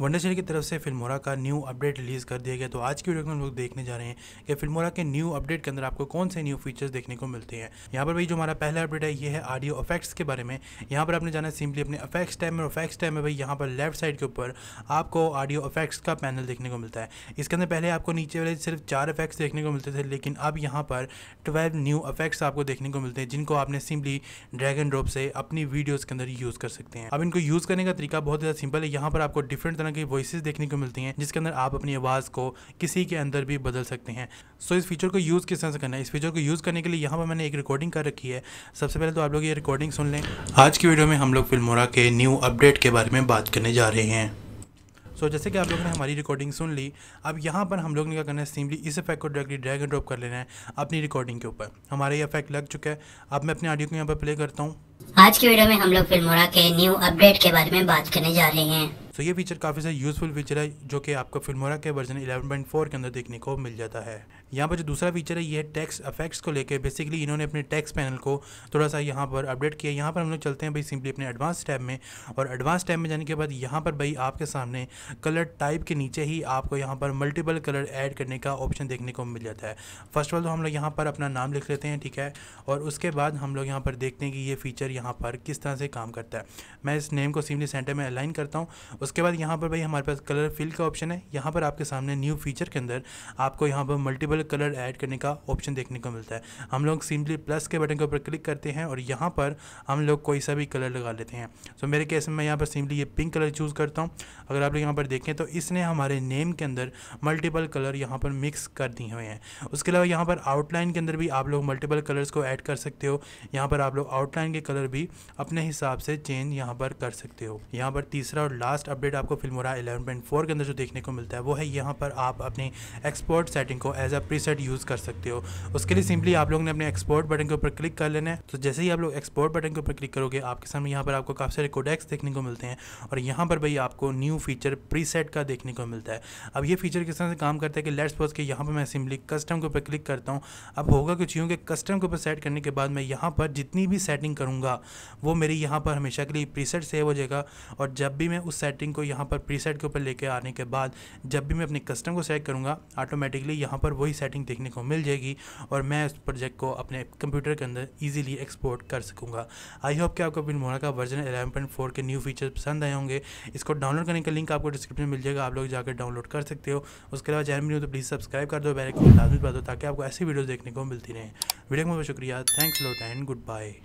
वंडरशेल की तरफ से फिल्मोरा का न्यू अपडेट रिलीज़ कर दिया गया तो आज की वीडियो में हम लोग देखने जा रहे हैं कि फिल्मोरा के न्यू अपडेट के अंदर आपको कौन से न्यू फीचर्स देखने को मिलते हैं यहाँ पर भाई जो हमारा पहला अपडेट है ये है ऑडियो इफेक्ट्स के बारे में यहाँ पर आपने जाना सिंपली अपने अफेक्ट्स टाइम और अफेक्ट्स टाइम में भाई यहाँ पर लेफ्ट साइड के ऊपर आपको ऑडियो इफेक्ट्स का पैनल देखने को मिलता है इसके अंदर पहले आपको नीचे वाले सिर्फ चार इफेक्ट्स देखने को मिलते थे लेकिन अब यहाँ पर ट्वेल्व न्यू अफेक्ट्स आपको देखने को मिलते हैं जिनको आपने सिंपली ड्रैगन ड्रॉप से अपनी वीडियोज़ के अंदर यूज़ कर सकते हैं अब इनको यूज़ करने का तरीका बहुत ज़्यादा सिंपल है यहाँ पर आपको डिफरेंट तरह की वॉइस देखने को मिलती हैं जिसके अंदर आप अपनी आवाज़ को किसी के अंदर भी बदल सकते हैं सो so, इस फीचर को यूज़ किस तरह से करना है इस फीचर को यूज़ करने के लिए यहाँ पर मैंने एक रिकॉर्डिंग कर रखी है सबसे पहले तो आप लोग ये रिकॉर्डिंग सुन लें आज की वीडियो में हम लोग फिल्मोरा के न्यू अपडेट के बारे में बात करने जा रहे हैं सो so, जैसे कि आप लोगों ने हमारी रिकॉर्डिंग सुन ली अब यहाँ पर हम लोग ने क्या करना है सिंपली इस इफेक्ट को डायरेक्टली ड्रैग एंड ड्रॉप कर लेना है अपनी रिकॉर्डिंग के ऊपर हमारा ये इफेक्ट लग चुका है अब मैं अपने ऑडियो को यहाँ पर प्ले करता हूँ आज की वीडियो में हम लोग फिल्मोरा के न्यू अपडेट के बारे में बात करने जा रहे हैं सो तो ये फीचर काफ़ी सा यूज़फुल फीचर है जो कि आपको फिल्मोरा के वर्जन 11.4 के अंदर देखने को मिल जाता है यहाँ पर जो दूसरा फीचर है ये टैक्स अफेक्ट्स को लेकर बेसिकली इन्होंने अपने टैक्स पैनल को थोड़ा सा यहाँ पर अपडेट किया यहाँ पर हम लोग चलते हैं भाई सिंपली अपने एडवांस टैब में और एडवांस टैब में जाने के बाद यहाँ पर भाई आपके सामने कलर टाइप के नीचे ही आपको यहाँ पर मल्टीपल कलर ऐड करने का ऑप्शन देखने को मिल जाता है फर्स्ट ऑफ ऑल तो हम लोग यहाँ पर अपना नाम लिख लेते हैं ठीक है और उसके बाद हम लोग यहाँ पर देखते हैं कि ये फीचर यहाँ पर किस तरह से काम करता है मैं इस नेम को सिम्पली सेंटर में अलाइन करता हूँ उसके बाद यहाँ पर भाई हमारे पास कलर फिल का ऑप्शन है यहाँ पर आपके सामने न्यू फीचर के अंदर आपको यहाँ पर मल्टीपल डबल कलर ऐड करने का ऑप्शन देखने को मिलता है हम लोग सिंपली प्लस के बटन के ऊपर क्लिक करते हैं और यहाँ पर हम लोग कोई सा भी कलर लगा लेते हैं सो so, मेरे केस में मैं यहाँ पर सिंपली ये पिंक कलर चूज़ करता हूँ अगर आप लोग यहाँ पर देखें तो इसने हमारे नेम के अंदर मल्टीपल कलर यहाँ पर मिक्स कर दिए हुए हैं उसके अलावा यहाँ पर आउटलाइन के अंदर भी आप लोग मल्टीपल कलर्स को ऐड कर सकते हो यहाँ पर आप लोग आउटलाइन के कलर भी अपने हिसाब से चेंज यहाँ पर कर सकते हो यहाँ पर तीसरा और लास्ट अपडेट आपको फिल्मोरा 11.4 के अंदर जो देखने को मिलता है वो है यहाँ पर आप अपनी एक्सपोर्ट सेटिंग को एज अ प्रीसेट यूज़ कर सकते हो उसके लिए सिंपली आप लोग ने अपने एक्सपोर्ट बटन के ऊपर क्लिक कर लेना है तो जैसे ही आप लोग एक्सपोर्ट बटन के ऊपर क्लिक करोगे आपके सामने यहाँ पर आपको काफ़ी सारे कोडेक्स देखने को मिलते हैं और यहाँ पर भाई आपको न्यू फीचर प्रीसेट का देखने को मिलता है अब ये फीचर किस तरह से काम करता है कि लेट्स पोज के यहाँ पर मैं सिंपली कस्टम के ऊपर क्लिक करता हूँ अब होगा कुछ यूँ कि कस्टम के ऊपर सेट करने के बाद मैं यहाँ पर जितनी भी सेटिंग करूँगा वो मेरी यहाँ पर हमेशा के लिए प्रीसेट सेव हो जाएगा और जब भी मैं उस सेटिंग को यहाँ पर प्रीसेट के ऊपर लेके आने के बाद जब भी मैं अपने कस्टम को सेट करूँगा ऑटोमेटिकली यहाँ पर वही सेटिंग देखने को मिल जाएगी और मैं उस प्रोजेक्ट को अपने कंप्यूटर के अंदर ईजिली एक्सपोर्ट कर सकूँगा आई होप कि आपको पिनमोड़ा का वर्जन 11.4 के न्यू फीचर पसंद आए होंगे इसको डाउनलोड करने का लिंक आपको डिस्क्रिप्शन में मिल जाएगा आप लोग जाकर डाउनलोड कर सकते हो उसके अलावा चैनल मिली हो तो प्लीज़ सब्सक्राइब कर दो बेल को लाजमी बता दो ताकि आपको ऐसी वीडियो देखने को मिलती रहे वीडियो में बहुत शुक्रिया thanks lot and good bye